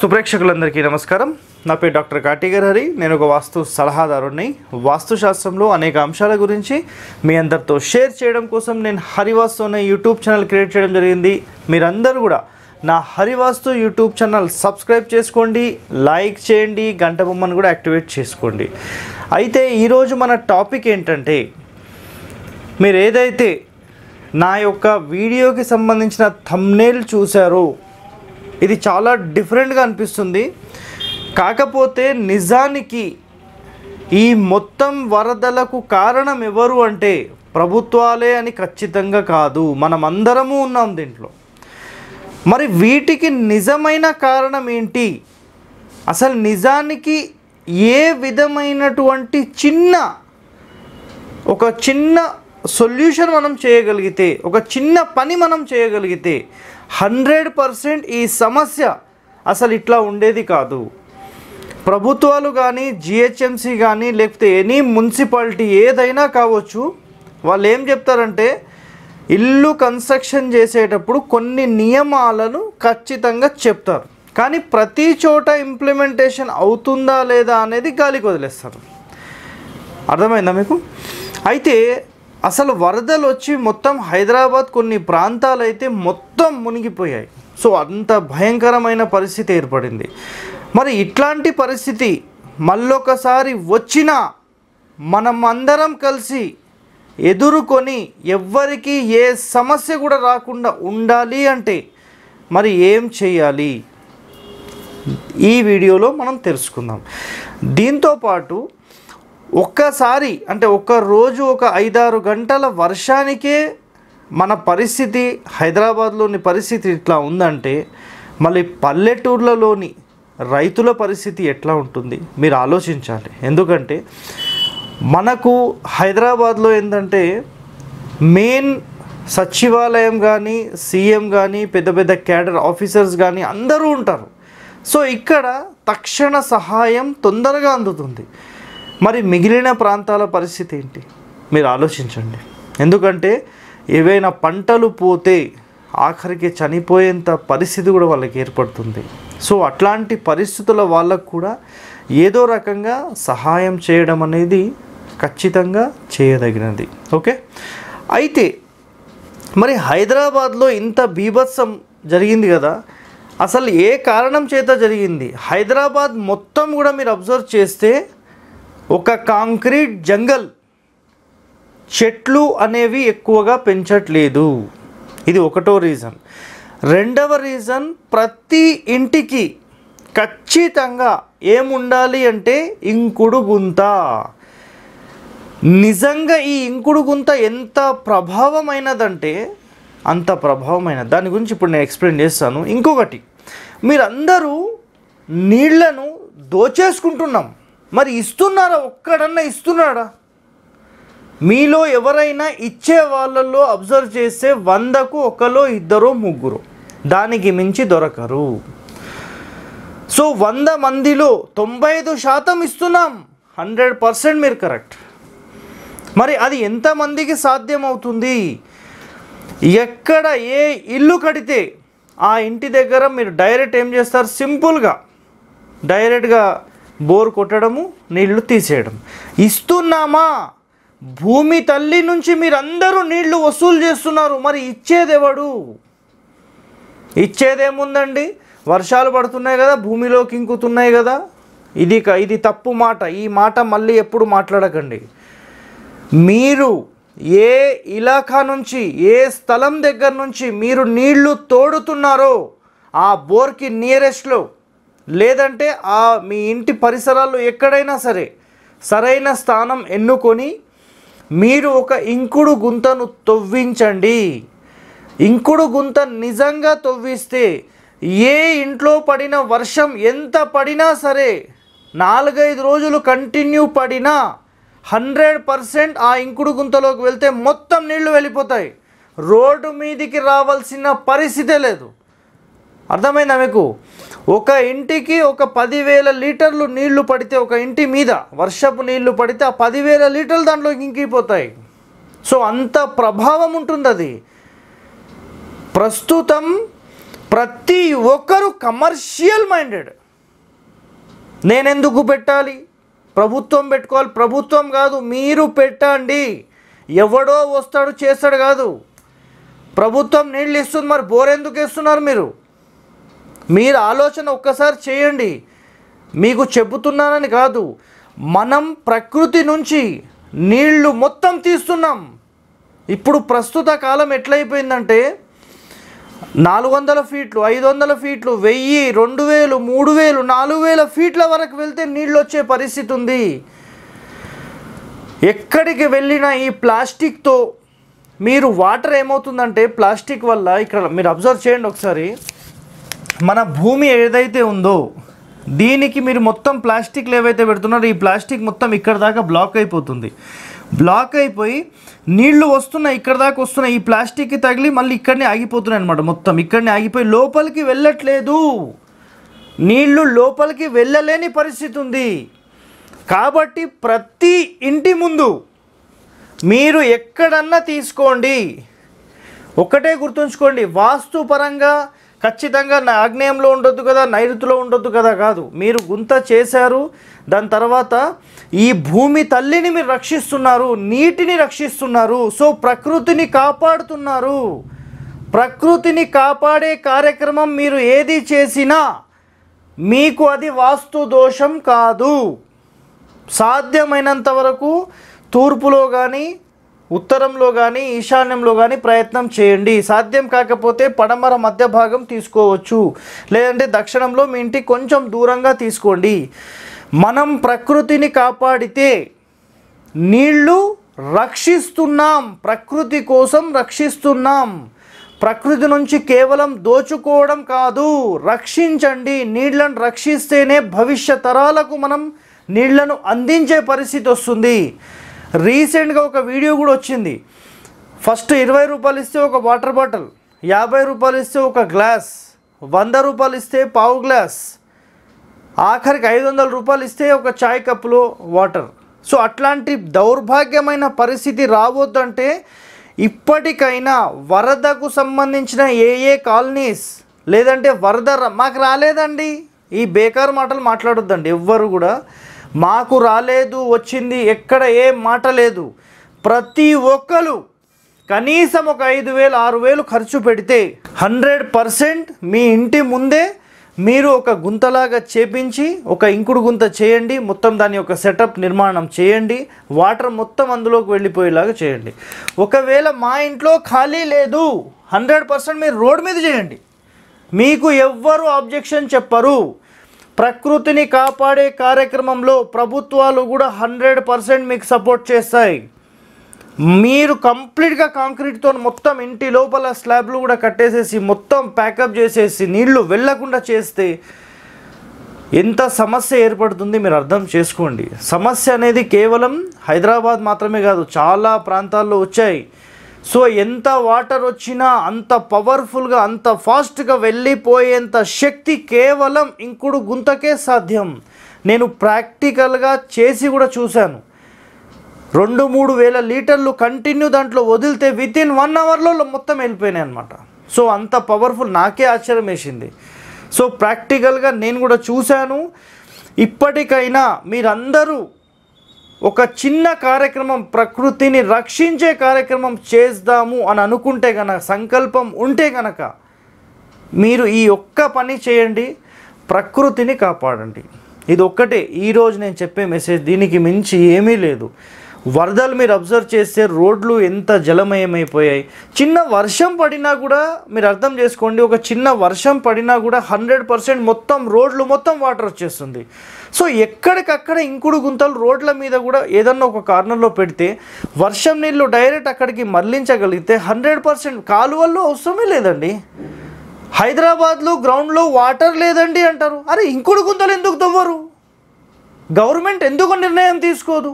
వాస్తు ప్రేక్షకులందరికీ నమస్కారం నా పేరు డాక్టర్ కాటిగర్ హరి నేను ఒక వాస్తు సలహాదారుణ్ణి వాస్తుశాస్త్రంలో అనేక అంశాల గురించి మీ అందరితో షేర్ చేయడం కోసం నేను హరివాస్తు అనే యూట్యూబ్ ఛానల్ క్రియేట్ చేయడం జరిగింది మీరందరూ కూడా నా హరివాస్తు యూట్యూబ్ ఛానల్ సబ్స్క్రైబ్ చేసుకోండి లైక్ చేయండి గంట బొమ్మను కూడా యాక్టివేట్ చేసుకోండి అయితే ఈరోజు మన టాపిక్ ఏంటంటే మీరు ఏదైతే నా యొక్క వీడియోకి సంబంధించిన థమ్నేల్ చూశారో ఇది చాలా డిఫరెంట్గా అనిపిస్తుంది కాకపోతే నిజానికి ఈ మొత్తం వరదలకు కారణం ఎవరు అంటే ప్రభుత్వాలే అని ఖచ్చితంగా కాదు మనమందరము ఉన్నాం దీంట్లో మరి వీటికి నిజమైన కారణం ఏంటి అసలు నిజానికి ఏ విధమైనటువంటి చిన్న ఒక చిన్న సొల్యూషన్ మనం చేయగలిగితే ఒక చిన్న పని మనం చేయగలిగితే హండ్రెడ్ పర్సెంట్ ఈ సమస్య అసలు ఇట్లా ఉండేది కాదు ప్రభుత్వాలు కానీ జిహెచ్ఎంసీ కానీ లేకపోతే ఎనీ మున్సిపాలిటీ ఏదైనా కావచ్చు వాళ్ళు ఏం చెప్తారంటే ఇల్లు కన్స్ట్రక్షన్ చేసేటప్పుడు కొన్ని నియమాలను ఖచ్చితంగా చెప్తారు కానీ ప్రతి చోట ఇంప్లిమెంటేషన్ అవుతుందా లేదా అనేది గాలికి వదిలేస్తారు అర్థమైందా మీకు అయితే అసలు వరదలు వచ్చి మొత్తం హైదరాబాద్ కొన్ని ప్రాంతాలు అయితే మొత్తం మునిగిపోయాయి సో అంత భయంకరమైన పరిస్థితి ఏర్పడింది మరి ఇట్లాంటి పరిస్థితి మళ్ళొకసారి వచ్చినా మనం అందరం కలిసి ఎదుర్కొని ఎవ్వరికి ఏ సమస్య కూడా రాకుండా ఉండాలి అంటే మరి ఏం చేయాలి ఈ వీడియోలో మనం తెలుసుకుందాం దీంతోపాటు ఒక్కసారి అంటే ఒక్క రోజు ఒక ఐదారు గంటల వర్షానికే మన పరిస్థితి హైదరాబాద్లోని పరిస్థితి ఇట్లా ఉందంటే మళ్ళీ పల్లెటూర్లలోని రైతుల పరిస్థితి ఎట్లా ఉంటుంది మీరు ఆలోచించాలి ఎందుకంటే మనకు హైదరాబాద్లో ఏంటంటే మెయిన్ సచివాలయం కానీ సీఎం కానీ పెద్ద పెద్ద క్యాడర్ ఆఫీసర్స్ కానీ అందరూ ఉంటారు సో ఇక్కడ తక్షణ సహాయం తొందరగా అందుతుంది మరి మిగిలిన ప్రాంతాల పరిస్థితి ఏంటి మీరు ఆలోచించండి ఎందుకంటే ఏవైనా పంటలు పోతే ఆఖరికి చనిపోయేంత పరిస్థితి కూడా వాళ్ళకి ఏర్పడుతుంది సో అట్లాంటి పరిస్థితుల వాళ్ళకు కూడా ఏదో రకంగా సహాయం చేయడం అనేది ఖచ్చితంగా చేయదగినది ఓకే అయితే మరి హైదరాబాద్లో ఇంత బీభత్సం జరిగింది కదా అసలు ఏ కారణం చేత జరిగింది హైదరాబాద్ మొత్తం కూడా మీరు అబ్జర్వ్ చేస్తే ఒక కాంక్రీట్ జంగల్ చెట్లు అనేవి ఎక్కువగా పెంచట్లేదు ఇది ఒకటో రీజన్ రెండవ రీజన్ ప్రతి ఇంటికి ఖచ్చితంగా ఏముండాలి అంటే ఇంకుడు గుంత నిజంగా ఈ ఇంకుడు గుంత ఎంత ప్రభావమైనదంటే అంత ప్రభావమైన దాని గురించి ఇప్పుడు నేను ఎక్స్ప్లెయిన్ చేస్తాను ఇంకొకటి మీరందరూ నీళ్లను దోచేసుకుంటున్నాం మరి ఇస్తున్నారా ఒక్కడన్నా ఇస్తున్నాడా మీలో ఎవరైనా ఇచ్చే వాళ్ళల్లో అబ్జర్వ్ చేస్తే వందకు ఒకలో ఇద్దరు ముగ్గురు దానికి మించి దొరకరు సో వంద మందిలో తొంభై ఐదు శాతం ఇస్తున్నాం హండ్రెడ్ పర్సెంట్ మీరు కరెక్ట్ మరి అది ఎంతమందికి సాధ్యమవుతుంది ఎక్కడ ఏ ఇల్లు కడితే ఆ ఇంటి దగ్గర మీరు డైరెక్ట్ ఏం చేస్తారు సింపుల్గా డైరెక్ట్గా బోర్ కొట్టడము నీళ్లు తీసేయడం ఇస్తున్నామా భూమి తల్లి నుంచి మీరందరూ నీళ్లు వసూలు చేస్తున్నారు మరి ఇచ్చేదెవడు ఇచ్చేదేముందండి వర్షాలు పడుతున్నాయి కదా భూమిలోకి ఇంకుతున్నాయి కదా ఇది ఇది తప్పు మాట ఈ మాట మళ్ళీ ఎప్పుడు మాట్లాడకండి మీరు ఏ ఇలాకా నుంచి ఏ స్థలం దగ్గర నుంచి మీరు నీళ్లు తోడుతున్నారో ఆ బోర్కి నియరెస్ట్లో లేదంటే ఆ మీ ఇంటి పరిసరాల్లో ఎక్కడైనా సరే సరైన స్థానం ఎన్నుకొని మీరు ఒక ఇంకుడు గుంతను తొవ్వించండి ఇంకుడు గుంత నిజంగా తొవ్విస్తే ఏ ఇంట్లో పడిన వర్షం ఎంత పడినా సరే నాలుగైదు రోజులు కంటిన్యూ పడినా హండ్రెడ్ పర్సెంట్ ఆ ఇంకుడు గుంతలోకి వెళ్తే మొత్తం నీళ్లు వెళ్ళిపోతాయి రోడ్డు మీదికి రావాల్సిన పరిస్థితే లేదు అర్థమైందా మీకు ఒక ఇంటికి ఒక పదివేల లీటర్లు నీళ్లు పడితే ఒక ఇంటి మీద వర్షపు నీళ్లు పడితే ఆ పదివేల లీటర్లు దాంట్లో ఇంకిపోతాయి సో అంత ప్రభావం ఉంటుంది అది ప్రస్తుతం ప్రతి ఒక్కరు కమర్షియల్ మైండెడ్ నేనెందుకు పెట్టాలి ప్రభుత్వం పెట్టుకోవాలి ప్రభుత్వం కాదు మీరు పెట్టండి ఎవడో వస్తాడు చేస్తాడు కాదు ప్రభుత్వం నీళ్ళు ఇస్తుంది మరి బోర్ ఎందుకు మీరు మీరు ఆలోచన ఒక్కసారి చేయండి మీకు చెబుతున్నానని కాదు మనం ప్రకృతి నుంచి నీళ్లు మొత్తం తీస్తున్నాం ఇప్పుడు ప్రస్తుత కాలం ఎట్లయిపోయిందంటే నాలుగు వందల ఫీట్లు ఐదు వందల ఫీట్లు వెయ్యి రెండు వేలు మూడు వేలు నాలుగు వేల ఫీట్ల వరకు వెళ్తే నీళ్ళు వచ్చే పరిస్థితి ఉంది ఎక్కడికి వెళ్ళినా ఈ ప్లాస్టిక్తో మీరు వాటర్ ఏమవుతుందంటే ప్లాస్టిక్ వల్ల ఇక్కడ మీరు అబ్జర్వ్ చేయండి ఒకసారి మన భూమి ఏదైతే ఉందో దీనికి మీరు మొత్తం ప్లాస్టిక్లు ఏవైతే పెడుతున్నారో ఈ ప్లాస్టిక్ మొత్తం ఇక్కడ దాకా బ్లాక్ అయిపోతుంది బ్లాక్ అయిపోయి నీళ్లు వస్తున్నాయి ఇక్కడ దాకా వస్తున్నాయి ఈ ప్లాస్టిక్కి తగిలి మళ్ళీ ఇక్కడనే ఆగిపోతున్నాయి అనమాట మొత్తం ఇక్కడనే ఆగిపోయి లోపలికి వెళ్ళట్లేదు నీళ్లు లోపలికి వెళ్ళలేని పరిస్థితి ఉంది కాబట్టి ప్రతి ఇంటి ముందు మీరు ఎక్కడన్నా తీసుకోండి ఒకటే గుర్తుంచుకోండి వాస్తుపరంగా ఖచ్చితంగా నా ఆగ్నేయంలో ఉండొద్దు కదా నైరుతిలో ఉండొద్దు కదా కాదు మీరు గుంత చేశారు దాని తర్వాత ఈ భూమి తల్లిని మీరు రక్షిస్తున్నారు నీటిని రక్షిస్తున్నారు సో ప్రకృతిని కాపాడుతున్నారు ప్రకృతిని కాపాడే కార్యక్రమం మీరు ఏది చేసినా మీకు అది వాస్తు దోషం కాదు సాధ్యమైనంత వరకు తూర్పులో కానీ ఉత్తరంలో కానీ ఈశాన్యంలో కానీ ప్రయత్నం చేయండి సాధ్యం కాకపోతే పడమర మధ్య భాగం తీసుకోవచ్చు లేదంటే దక్షిణంలో మీ ఇంటికి కొంచెం దూరంగా తీసుకోండి మనం ప్రకృతిని కాపాడితే నీళ్లు రక్షిస్తున్నాం ప్రకృతి కోసం రక్షిస్తున్నాం ప్రకృతి నుంచి కేవలం దోచుకోవడం కాదు రక్షించండి నీళ్లను రక్షిస్తేనే భవిష్య తరాలకు మనం నీళ్లను అందించే పరిస్థితి వస్తుంది రీసెంట్గా ఒక వీడియో కూడా వచ్చింది ఫస్ట్ ఇరవై రూపాయలు ఇస్తే ఒక వాటర్ బాటిల్ యాభై రూపాయలు ఇస్తే ఒక గ్లాస్ వంద రూపాయలు ఇస్తే పావు గ్లాస్ ఆఖరికి ఐదు వందల రూపాయలు ఇస్తే ఒక చాయ్ కప్పులో వాటర్ సో అట్లాంటి దౌర్భాగ్యమైన పరిస్థితి రావద్దంటే ఇప్పటికైనా వరదకు సంబంధించిన ఏ ఏ కాలనీస్ లేదంటే వరద మాకు రాలేదండి ఈ బేకార్ మాటలు మాట్లాడొద్దండి ఎవ్వరు కూడా మాకు రాలేదు వచ్చింది ఎక్కడ ఏ మాట లేదు ప్రతి ఒక్కరు కనీసం ఒక ఐదు వేలు ఆరు వేలు ఖర్చు పెడితే హండ్రెడ్ పర్సెంట్ మీ ఇంటి ముందే మీరు ఒక గుంతలాగా చేపించి ఒక ఇంకుడు గుంత చేయండి మొత్తం దాని యొక్క సెటప్ నిర్మాణం చేయండి వాటర్ మొత్తం అందులోకి వెళ్ళిపోయేలాగా చేయండి ఒకవేళ మా ఇంట్లో ఖాళీ లేదు హండ్రెడ్ పర్సెంట్ మీరు రోడ్ మీద చేయండి మీకు ఎవ్వరు ఆబ్జెక్షన్ చెప్పరు ప్రకృతిని కాపాడే కార్యక్రమంలో ప్రభుత్వాలు కూడా హండ్రెడ్ పర్సెంట్ మీకు సపోర్ట్ చేస్తాయి మీరు కంప్లీట్గా కాంక్రీట్తో మొత్తం ఇంటి లోపల స్లాబ్లు కూడా కట్టేసేసి మొత్తం ప్యాకప్ చేసేసి నీళ్లు వెళ్లకుండా చేస్తే ఎంత సమస్య ఏర్పడుతుంది మీరు అర్థం చేసుకోండి సమస్య అనేది కేవలం హైదరాబాద్ మాత్రమే కాదు చాలా ప్రాంతాల్లో వచ్చాయి సో ఎంత వాటర్ వచ్చినా అంత పవర్ఫుల్గా అంత ఫాస్ట్గా వెళ్ళిపోయేంత శక్తి కేవలం ఇంకుడు గుంతకే సాధ్యం నేను ప్రాక్టికల్గా చేసి కూడా చూశాను రెండు మూడు వేల లీటర్లు కంటిన్యూ దాంట్లో వదిలితే విత్ ఇన్ వన్ అవర్లో మొత్తం వెళ్ళిపోయినాయి అనమాట సో అంత పవర్ఫుల్ నాకే ఆశ్చర్యం వేసింది సో ప్రాక్టికల్గా నేను కూడా చూశాను ఇప్పటికైనా మీరందరూ ఒక చిన్న కార్యక్రమం ప్రకృతిని రక్షించే కార్యక్రమం చేద్దాము అని అనుకుంటే గనక సంకల్పం ఉంటే గనక మీరు ఈ ఒక్క పని చేయండి ప్రకృతిని కాపాడండి ఇది ఒక్కటే ఈరోజు నేను చెప్పే మెసేజ్ దీనికి మించి ఏమీ లేదు వరదలు మీరు అబ్జర్వ్ చేస్తే రోడ్లు ఎంత జలమయమైపోయాయి చిన్న వర్షం పడినా కూడా మీరు అర్థం చేసుకోండి ఒక చిన్న వర్షం పడినా కూడా హండ్రెడ్ పర్సెంట్ మొత్తం రోడ్లు మొత్తం వాటర్ వచ్చేస్తుంది సో ఎక్కడికక్కడ ఇంకుడు గుంతలు రోడ్ల మీద కూడా ఏదన్నా ఒక కార్నర్లో పెడితే వర్షం నీళ్ళు డైరెక్ట్ అక్కడికి మరలించగలిగితే హండ్రెడ్ పర్సెంట్ కాలువల్లో అవసరమే లేదండి హైదరాబాద్లో గ్రౌండ్లో వాటర్ లేదండి అంటారు అరే ఇంకుడు గుంతలు ఎందుకు తవ్వరు గవర్నమెంట్ ఎందుకు నిర్ణయం తీసుకోదు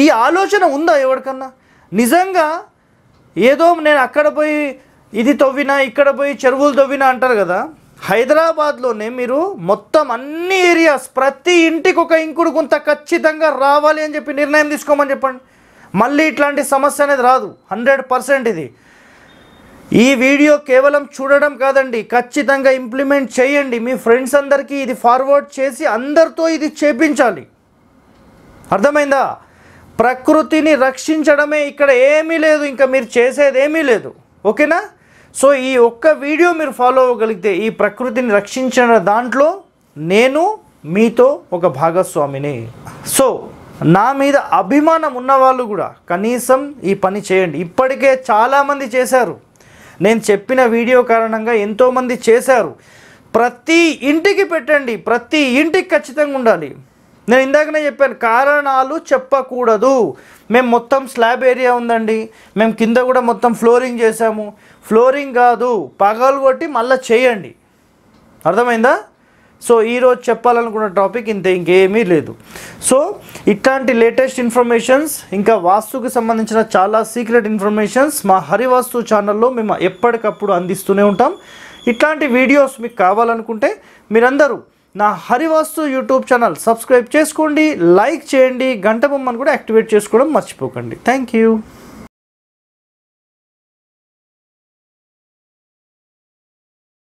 ఈ ఆలోచన ఉందా ఎవరికన్నా నిజంగా ఏదో నేను అక్కడ పోయి ఇది తవ్వినా ఇక్కడ పోయి చెరువులు తవ్వినా అంటారు కదా హైదరాబాద్లోనే మీరు మొత్తం అన్ని ఏరియాస్ ప్రతి ఇంటికి ఒక ఇంకుడు కొంత ఖచ్చితంగా రావాలి అని చెప్పి నిర్ణయం తీసుకోమని చెప్పండి మళ్ళీ ఇట్లాంటి సమస్య అనేది రాదు హండ్రెడ్ పర్సెంట్ ఇది ఈ వీడియో కేవలం చూడడం కాదండి ఖచ్చితంగా ఇంప్లిమెంట్ చేయండి మీ ఫ్రెండ్స్ అందరికీ ఇది ఫార్వర్డ్ చేసి అందరితో ఇది చేపించాలి అర్థమైందా ప్రకృతిని రక్షించడమే ఇక్కడ ఏమీ లేదు ఇంకా మీరు చేసేది ఏమీ లేదు ఓకేనా సో ఈ ఒక్క వీడియో మీరు ఫాలో అవ్వగలిగితే ఈ ప్రకృతిని రక్షించిన దాంట్లో నేను మీతో ఒక భాగస్వామిని సో నా మీద అభిమానం ఉన్నవాళ్ళు కూడా కనీసం ఈ పని చేయండి ఇప్పటికే చాలామంది చేశారు నేను చెప్పిన వీడియో కారణంగా ఎంతోమంది చేశారు ప్రతి ఇంటికి పెట్టండి ప్రతి ఇంటికి ఖచ్చితంగా ఉండాలి నేను ఇందాకనే చెప్పాను కారణాలు చెప్పకూడదు మేము మొత్తం స్లాబ్ ఏరియా ఉందండి మేము కింద కూడా మొత్తం ఫ్లోరింగ్ చేసాము ఫ్లోరింగ్ కాదు పగలు కొట్టి మళ్ళీ చేయండి అర్థమైందా సో ఈరోజు చెప్పాలనుకున్న టాపిక్ ఇంత ఇంకేమీ లేదు సో ఇట్లాంటి లేటెస్ట్ ఇన్ఫర్మేషన్స్ ఇంకా వాస్తుకి సంబంధించిన చాలా సీక్రెట్ ఇన్ఫర్మేషన్స్ మా హరివాస్తు ఛానల్లో మేము ఎప్పటికప్పుడు అందిస్తూనే ఉంటాం ఇట్లాంటి వీడియోస్ మీకు కావాలనుకుంటే మీరందరూ నా హరివాస్తు యూట్యూబ్ ఛానల్ సబ్స్క్రైబ్ చేసుకోండి లైక్ చేయండి గంట బొమ్మను కూడా యాక్టివేట్ చేసుకోవడం మర్చిపోకండి థ్యాంక్ యూ